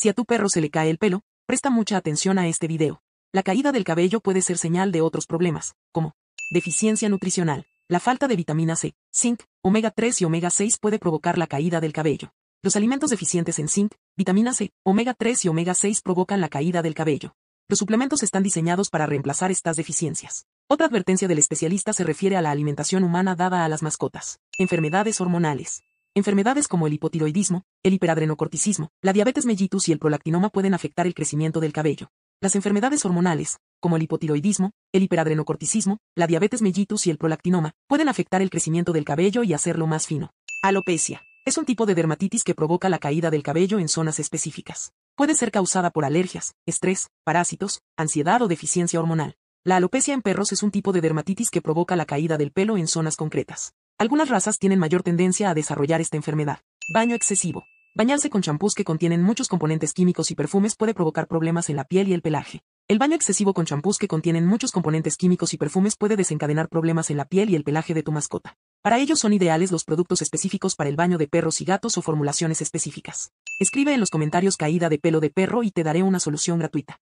Si a tu perro se le cae el pelo, presta mucha atención a este video. La caída del cabello puede ser señal de otros problemas, como deficiencia nutricional. La falta de vitamina C, zinc, omega 3 y omega 6 puede provocar la caída del cabello. Los alimentos deficientes en zinc, vitamina C, omega 3 y omega 6 provocan la caída del cabello. Los suplementos están diseñados para reemplazar estas deficiencias. Otra advertencia del especialista se refiere a la alimentación humana dada a las mascotas. Enfermedades hormonales. Enfermedades como el hipotiroidismo, el hiperadrenocorticismo, la diabetes mellitus y el prolactinoma pueden afectar el crecimiento del cabello. Las enfermedades hormonales, como el hipotiroidismo, el hiperadrenocorticismo, la diabetes mellitus y el prolactinoma, pueden afectar el crecimiento del cabello y hacerlo más fino. Alopecia. Es un tipo de dermatitis que provoca la caída del cabello en zonas específicas. Puede ser causada por alergias, estrés, parásitos, ansiedad o deficiencia hormonal. La alopecia en perros es un tipo de dermatitis que provoca la caída del pelo en zonas concretas. Algunas razas tienen mayor tendencia a desarrollar esta enfermedad. Baño excesivo. Bañarse con champús que contienen muchos componentes químicos y perfumes puede provocar problemas en la piel y el pelaje. El baño excesivo con champús que contienen muchos componentes químicos y perfumes puede desencadenar problemas en la piel y el pelaje de tu mascota. Para ello son ideales los productos específicos para el baño de perros y gatos o formulaciones específicas. Escribe en los comentarios caída de pelo de perro y te daré una solución gratuita.